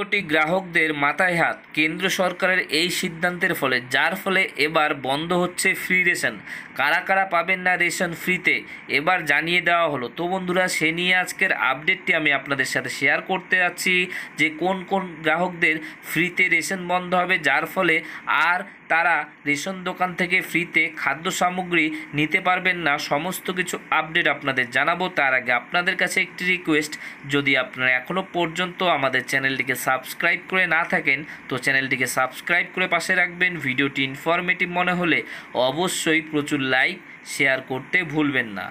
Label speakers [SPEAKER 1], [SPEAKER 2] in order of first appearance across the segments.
[SPEAKER 1] কোটি গ্রাহকদের মাথায় হাত কেন্দ্র সরকারের এই সিদ্ধান্তের ফলে যার ফলে এবার বন্ধ হচ্ছে ফ্রি রেশন কারা কারা পাবেন না রেশন ফ্রিতে এবার জানিয়ে দেওয়া হলো তো বন্ধুরা সে নিয়ে আজকের আপডেটটি আমি আপনাদের সাথে শেয়ার করতে যাচ্ছি যে কোন কোন গ্রাহকদের ফ্রিতে রেশন বন্ধ হবে যার ফলে আর তারা রেশন দোকান থেকে ফ্রিতে খাদ্য সামগ্রী নিতে পারবেন না সমস্ত কিছু আপডেট আপনাদের জানাবো তার আগে আপনাদের কাছে একটি রিকোয়েস্ট যদি আপনারা এখনও পর্যন্ত আমাদের চ্যানেলটিকে সাবস্ক্রাইব করে না থাকেন তো চ্যানেলটিকে সাবস্ক্রাইব করে পাশে রাখবেন ভিডিওটি ইনফরমেটিভ মনে হলে অবশ্যই প্রচুর লাইক শেয়ার করতে ভুলবেন না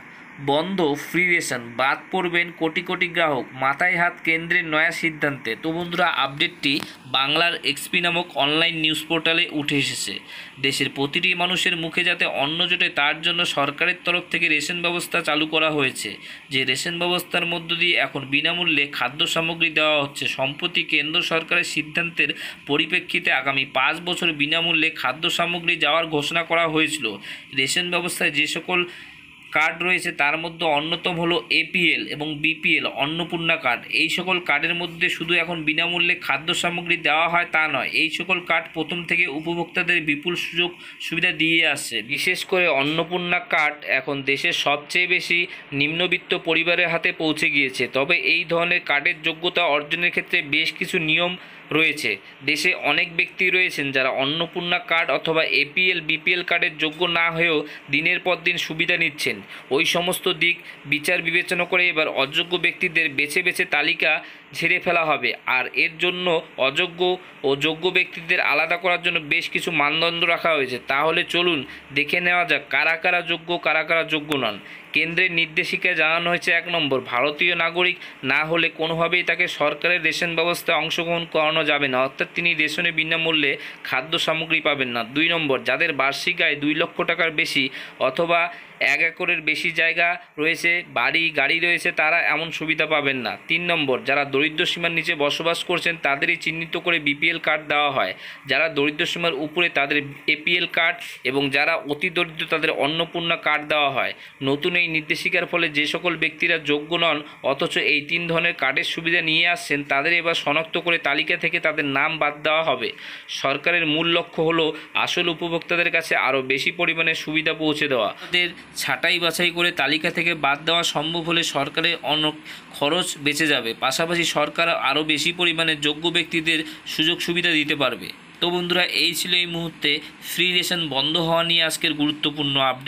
[SPEAKER 1] বন্ধ ফ্রি রেশন বাদ পড়বেন কোটি কোটি গ্রাহক মাথায় হাত কেন্দ্রের নয়া সিদ্ধান্তে তো বন্ধুরা আপডেটটি বাংলার এক্সপি নামক অনলাইন নিউজ পোর্টালে উঠে এসেছে দেশের প্রতিটি মানুষের মুখে যাতে অন্য জোটে তার জন্য সরকারের তরফ থেকে রেশন ব্যবস্থা চালু করা হয়েছে যে রেশন ব্যবস্থার মধ্য দিয়ে এখন বিনামূল্যে খাদ্য সামগ্রী দেওয়া হচ্ছে সম্প্রতি কেন্দ্র সরকারের সিদ্ধান্তের পরিপ্রেক্ষিতে আগামী পাঁচ বছর বিনামূল্যে খাদ্য সামগ্রী যাওয়ার ঘোষণা করা হয়েছিল রেশন ব্যবস্থায় যে সকল কার্ড রয়েছে তার মধ্যে অন্যতম হলো এপিএল এবং বিপিএল অন্নপূর্ণা কার্ড এই সকল কার্ডের মধ্যে শুধু এখন বিনামূল্যে খাদ্য সামগ্রী দেওয়া হয় তা নয় এই সকল কার্ড প্রথম থেকে উপভোক্তাদের বিপুল সুযোগ সুবিধা দিয়ে আসছে বিশেষ করে অন্নপূর্ণা কার্ড এখন দেশের সবচেয়ে বেশি নিম্নবিত্ত পরিবারের হাতে পৌঁছে গিয়েছে তবে এই ধরনের কার্ডের যোগ্যতা অর্জনের ক্ষেত্রে বেশ কিছু নিয়ম রয়েছে দেশে অনেক ব্যক্তি রয়েছেন যারা অন্নপূর্ণা কার্ড অথবা এপিএল বিপিএল কার্ডের যোগ্য না হয়েও দিনের পর দিন সুবিধা নিচ্ছেন ওই সমস্ত দিক বিচার বিবেচনা করে এবার অযোগ্য ব্যক্তিদের বেছে বেছে তালিকা ঝেড়ে ফেলা হবে আর এর জন্য অযোগ্য ও যোগ্য ব্যক্তিদের আলাদা করার জন্য বেশ কিছু মানদণ্ড রাখা হয়েছে তাহলে চলুন দেখে নেওয়া যাক কারা কারা যোগ্য কারা কারা যোগ্য নন কেন্দ্রের নির্দেশিকায় জানানো হয়েছে এক নম্বর ভারতীয় নাগরিক না হলে কোনোভাবেই তাকে সরকারের রেশন ব্যবস্থায় অংশগ্রহণ করানো যাবে না অর্থাৎ তিনি রেশনে বিনামূল্যে খাদ্য সামগ্রী পাবেন না দুই নম্বর যাদের বার্ষিক আয় দুই লক্ষ টাকার বেশি অথবা এক একরের বেশি জায়গা রয়েছে বাড়ি গাড়ি রয়েছে তারা এমন সুবিধা পাবেন না তিন নম্বর যারা দরিদ্র সীমার নিচে বসবাস করছেন তাদেরই চিহ্নিত করে বিপিএল কার্ড দেওয়া হয় যারা দরিদ্র সীমার উপরে তাদের এপিএল কার্ড এবং যারা অতি দরিদ্র তাদের অন্নপূর্ণা কার্ড দেওয়া হয় নতুন এই নির্দেশিকার ফলে যে সকল ব্যক্তিরা যোগ্য নন অথচ এই তিন ধরনের কার্ডের সুবিধা নিয়ে আসছেন তাদের এবার শনাক্ত করে তালিকা থেকে তাদের নাম বাদ দেওয়া হবে সরকারের মূল লক্ষ্য হলো আসল উপভোক্তাদের কাছে আরও বেশি পরিমাণে সুবিধা পৌঁছে দেওয়া তাদের ছাঁটাই বাছাই করে তালিকা থেকে বাদ দেওয়া সম্ভব হলে সরকারের অনেক খরচ বেঁচে যাবে পাশাপাশি সরকার আরও বেশি পরিমাণে যোগ্য ব্যক্তিদের সুযোগ সুবিধা দিতে পারবে তো বন্ধুরা এই ছিল এই মুহূর্তে ফ্রি রেশন বন্ধ হওয়া নিয়ে আজকের গুরুত্বপূর্ণ আপডেট